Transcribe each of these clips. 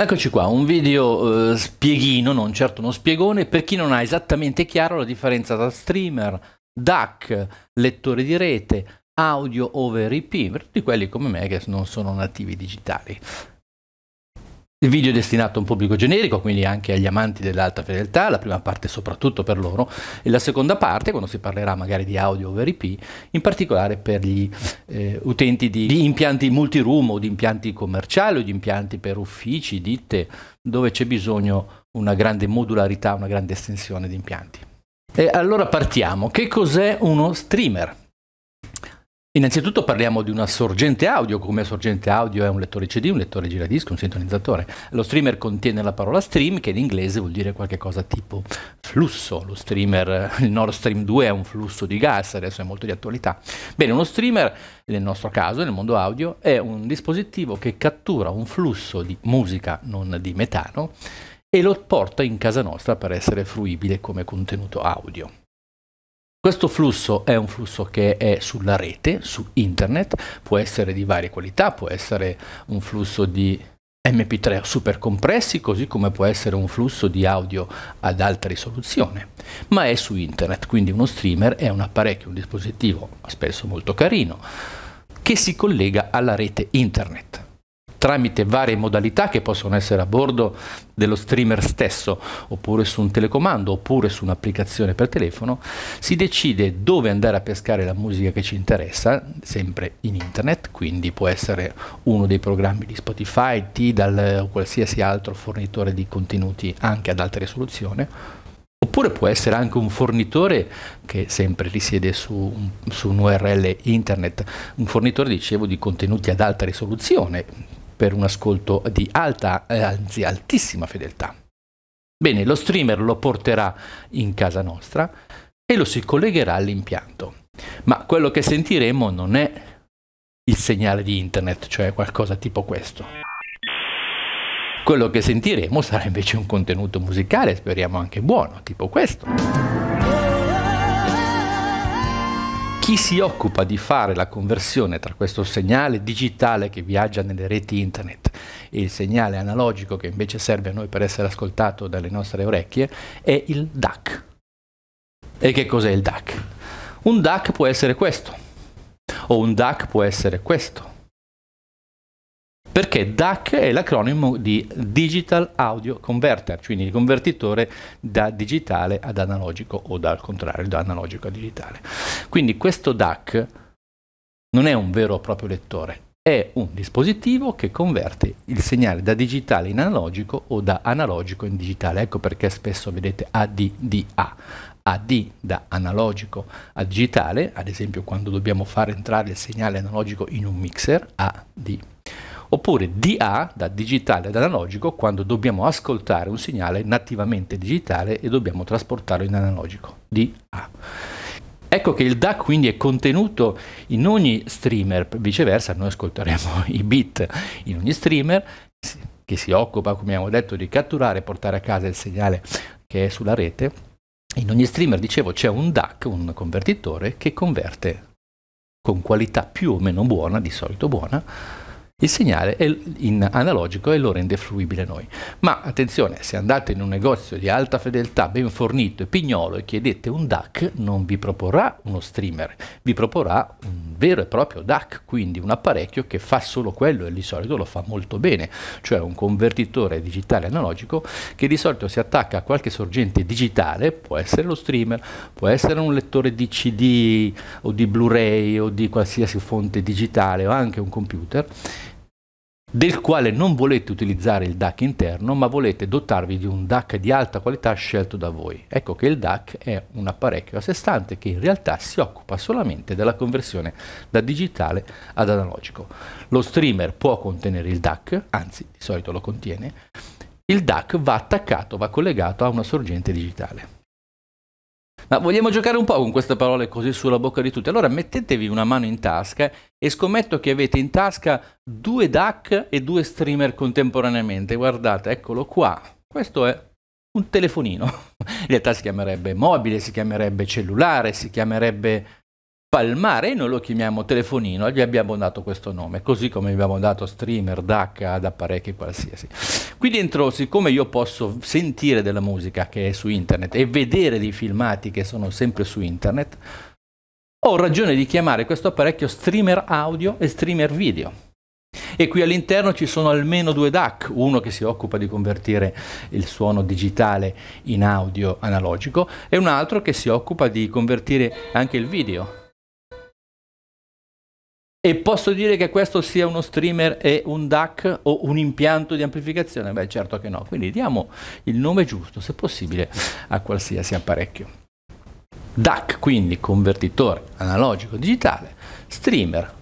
Eccoci qua, un video eh, spieghino, non certo uno spiegone, per chi non ha esattamente chiaro la differenza tra streamer, DAC, lettore di rete, audio over IP, per tutti quelli come me che non sono nativi digitali. Il video è destinato a un pubblico generico, quindi anche agli amanti dell'alta fedeltà, la prima parte soprattutto per loro, e la seconda parte, quando si parlerà magari di audio over IP, in particolare per gli eh, utenti di, di impianti multiroom o di impianti commerciali o di impianti per uffici, ditte, dove c'è bisogno di una grande modularità, una grande estensione di impianti. E allora partiamo. Che cos'è uno streamer? Innanzitutto parliamo di una sorgente audio, come sorgente audio è un lettore CD, un lettore giradisco, un sintonizzatore. Lo streamer contiene la parola stream che in inglese vuol dire qualcosa tipo flusso. Lo streamer, il Nord Stream 2 è un flusso di gas, adesso è molto di attualità. Bene, uno streamer, nel nostro caso, nel mondo audio, è un dispositivo che cattura un flusso di musica, non di metano, e lo porta in casa nostra per essere fruibile come contenuto audio. Questo flusso è un flusso che è sulla rete, su internet, può essere di varie qualità, può essere un flusso di MP3 super compressi, così come può essere un flusso di audio ad alta risoluzione, ma è su internet, quindi uno streamer è un apparecchio, un dispositivo spesso molto carino, che si collega alla rete internet tramite varie modalità che possono essere a bordo dello streamer stesso, oppure su un telecomando, oppure su un'applicazione per telefono, si decide dove andare a pescare la musica che ci interessa, sempre in internet, quindi può essere uno dei programmi di Spotify, Tidal o qualsiasi altro fornitore di contenuti anche ad alta risoluzione, oppure può essere anche un fornitore che sempre risiede su, su un URL internet, un fornitore, dicevo, di contenuti ad alta risoluzione, per un ascolto di alta, eh, anzi altissima fedeltà. Bene, lo streamer lo porterà in casa nostra e lo si collegherà all'impianto. Ma quello che sentiremo non è il segnale di internet, cioè qualcosa tipo questo. Quello che sentiremo sarà invece un contenuto musicale, speriamo anche buono, tipo questo chi si occupa di fare la conversione tra questo segnale digitale che viaggia nelle reti internet e il segnale analogico che invece serve a noi per essere ascoltato dalle nostre orecchie è il DAC. E che cos'è il DAC? Un DAC può essere questo, o un DAC può essere questo, perché DAC è l'acronimo di Digital Audio Converter, quindi il convertitore da digitale ad analogico o dal contrario, da analogico a digitale. Quindi questo DAC non è un vero e proprio lettore, è un dispositivo che converte il segnale da digitale in analogico o da analogico in digitale. Ecco perché spesso vedete ADDA. AD da analogico a digitale, ad esempio quando dobbiamo far entrare il segnale analogico in un mixer, AD oppure DA da digitale ad analogico quando dobbiamo ascoltare un segnale nativamente digitale e dobbiamo trasportarlo in analogico, DA. Ecco che il DAC quindi è contenuto in ogni streamer, viceversa noi ascolteremo i bit in ogni streamer che si occupa, come abbiamo detto, di catturare e portare a casa il segnale che è sulla rete. In ogni streamer, dicevo, c'è un DAC, un convertitore, che converte con qualità più o meno buona, di solito buona, il segnale è in analogico e è allora indefluibile noi. Ma attenzione, se andate in un negozio di alta fedeltà, ben fornito e pignolo e chiedete un DAC, non vi proporrà uno streamer, vi proporrà un vero e proprio DAC, quindi un apparecchio che fa solo quello e di solito lo fa molto bene, cioè un convertitore digitale analogico che di solito si attacca a qualche sorgente digitale, può essere lo streamer, può essere un lettore di CD o di Blu-ray o di qualsiasi fonte digitale o anche un computer del quale non volete utilizzare il DAC interno, ma volete dotarvi di un DAC di alta qualità scelto da voi. Ecco che il DAC è un apparecchio a sé stante che in realtà si occupa solamente della conversione da digitale ad analogico. Lo streamer può contenere il DAC, anzi di solito lo contiene, il DAC va attaccato, va collegato a una sorgente digitale. Ma vogliamo giocare un po' con queste parole così sulla bocca di tutti. Allora mettetevi una mano in tasca e scommetto che avete in tasca due DAC e due streamer contemporaneamente. Guardate, eccolo qua. Questo è un telefonino. In realtà si chiamerebbe mobile, si chiamerebbe cellulare, si chiamerebbe palmare, noi lo chiamiamo telefonino, gli abbiamo dato questo nome, così come abbiamo dato streamer, DAC ad apparecchi qualsiasi. Qui dentro, siccome io posso sentire della musica che è su internet e vedere dei filmati che sono sempre su internet, ho ragione di chiamare questo apparecchio streamer audio e streamer video. E qui all'interno ci sono almeno due DAC, uno che si occupa di convertire il suono digitale in audio analogico e un altro che si occupa di convertire anche il video e posso dire che questo sia uno streamer e un DAC o un impianto di amplificazione? Beh, certo che no. Quindi diamo il nome giusto, se possibile, a qualsiasi apparecchio. DAC, quindi convertitore analogico digitale, streamer,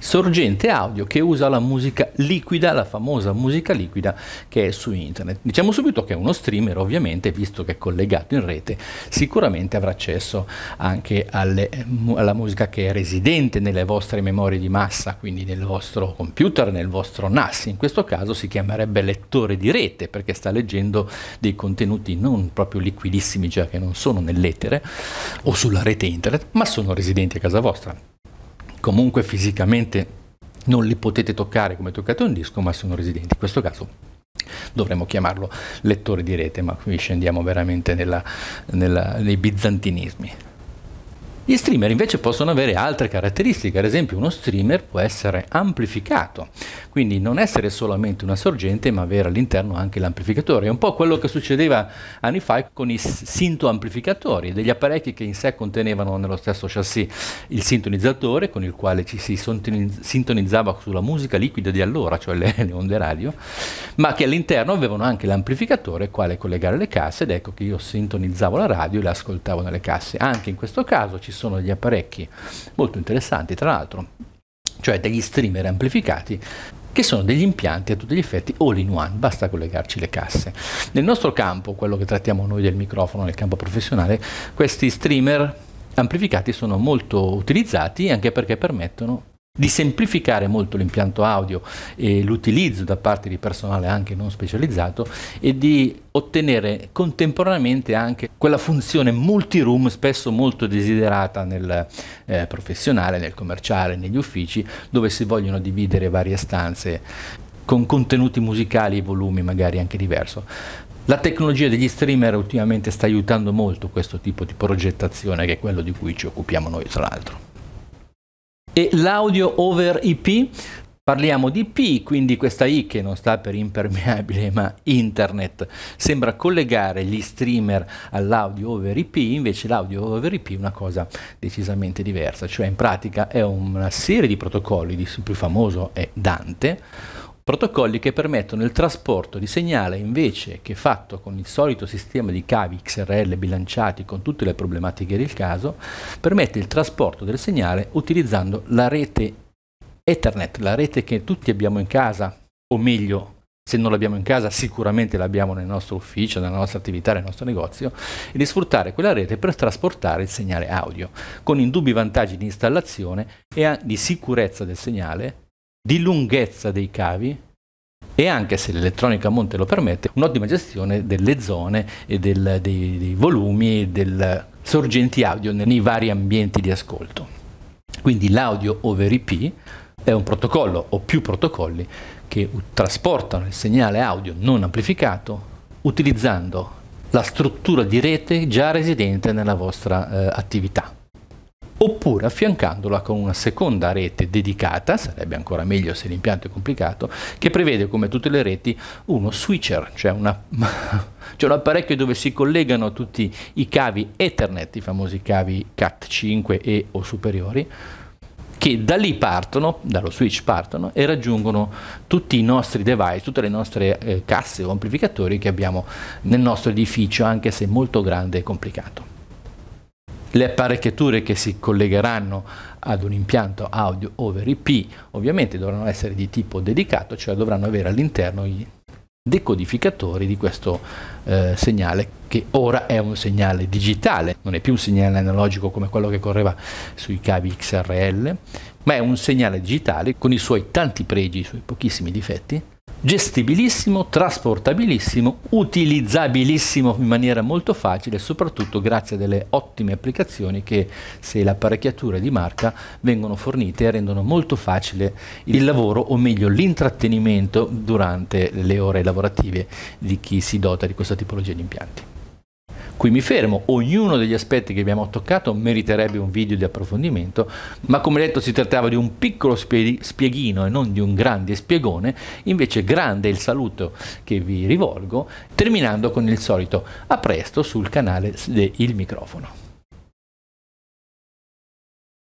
sorgente audio che usa la musica liquida, la famosa musica liquida che è su internet. Diciamo subito che uno streamer ovviamente, visto che è collegato in rete, sicuramente avrà accesso anche alle, eh, alla musica che è residente nelle vostre memorie di massa, quindi nel vostro computer, nel vostro NAS. In questo caso si chiamerebbe lettore di rete perché sta leggendo dei contenuti non proprio liquidissimi, già che non sono nell'etere o sulla rete internet, ma sono residenti a casa vostra comunque fisicamente non li potete toccare come toccate un disco, ma sono residenti. In questo caso dovremmo chiamarlo lettore di rete, ma qui scendiamo veramente nella, nella, nei bizantinismi. Gli streamer invece possono avere altre caratteristiche, ad esempio uno streamer può essere amplificato, quindi non essere solamente una sorgente ma avere all'interno anche l'amplificatore. È un po' quello che succedeva anni fa con i sintoamplificatori, degli apparecchi che in sé contenevano nello stesso chassis il sintonizzatore con il quale ci si sintonizzava sulla musica liquida di allora, cioè le, le onde radio, ma che all'interno avevano anche l'amplificatore quale collegare le casse ed ecco che io sintonizzavo la radio e la ascoltavo nelle casse. Anche in questo caso ci ci sono degli apparecchi molto interessanti, tra l'altro, cioè degli streamer amplificati che sono degli impianti a tutti gli effetti all in one, basta collegarci le casse. Nel nostro campo, quello che trattiamo noi del microfono nel campo professionale, questi streamer amplificati sono molto utilizzati anche perché permettono di semplificare molto l'impianto audio e l'utilizzo da parte di personale anche non specializzato e di ottenere contemporaneamente anche quella funzione multiroom spesso molto desiderata nel eh, professionale, nel commerciale, negli uffici dove si vogliono dividere varie stanze con contenuti musicali e volumi magari anche diversi. La tecnologia degli streamer ultimamente sta aiutando molto questo tipo di progettazione che è quello di cui ci occupiamo noi tra l'altro e l'audio over IP Parliamo di P, quindi questa I che non sta per impermeabile ma internet. Sembra collegare gli streamer all'audio over IP, invece l'audio over IP è una cosa decisamente diversa, cioè in pratica è una serie di protocolli, il più famoso è Dante, protocolli che permettono il trasporto di segnale invece che fatto con il solito sistema di cavi XRL bilanciati con tutte le problematiche del caso, permette il trasporto del segnale utilizzando la rete Ethernet, la rete che tutti abbiamo in casa, o meglio, se non l'abbiamo in casa sicuramente l'abbiamo nel nostro ufficio, nella nostra attività, nel nostro negozio, e di sfruttare quella rete per trasportare il segnale audio, con indubbi vantaggi di installazione e di sicurezza del segnale di lunghezza dei cavi e anche se l'elettronica a monte lo permette, un'ottima gestione delle zone e del, dei, dei, volumi e dei sorgenti audio nei vari ambienti di ascolto. Quindi l'audio over IP è un protocollo o più protocolli che trasportano il segnale audio non amplificato utilizzando la struttura di rete già residente nella vostra eh, attività oppure affiancandola con una seconda rete dedicata, sarebbe ancora meglio se l'impianto è complicato, che prevede come tutte le reti uno switcher, cioè, una, cioè un apparecchio dove si collegano tutti i cavi Ethernet, i famosi cavi CAT5 e o superiori, che da lì partono, dallo switch partono e raggiungono tutti i nostri device, tutte le nostre eh, casse o amplificatori che abbiamo nel nostro edificio, anche se molto grande e complicato le apparecchiature che si collegheranno ad un impianto audio over IP ovviamente dovranno essere di tipo dedicato, cioè dovranno avere all'interno i decodificatori di questo eh, segnale che ora è un segnale digitale, non è più un segnale analogico come quello che correva sui cavi XRL, ma è un segnale digitale con i suoi tanti pregi, i suoi pochissimi difetti, gestibilissimo, trasportabilissimo, utilizzabilissimo in maniera molto facile, soprattutto grazie a delle ottime applicazioni che, se l'apparecchiatura è di marca, vengono fornite e rendono molto facile il lavoro, o meglio l'intrattenimento durante le ore lavorative di chi si dota di questa tipologia di impianti. Qui mi fermo, ognuno degli aspetti che abbiamo toccato meriterebbe un video di approfondimento, ma come detto si trattava di un piccolo spieghino e non di un grande spiegone, invece grande è il saluto che vi rivolgo, terminando con il solito a presto sul canale del Microfono.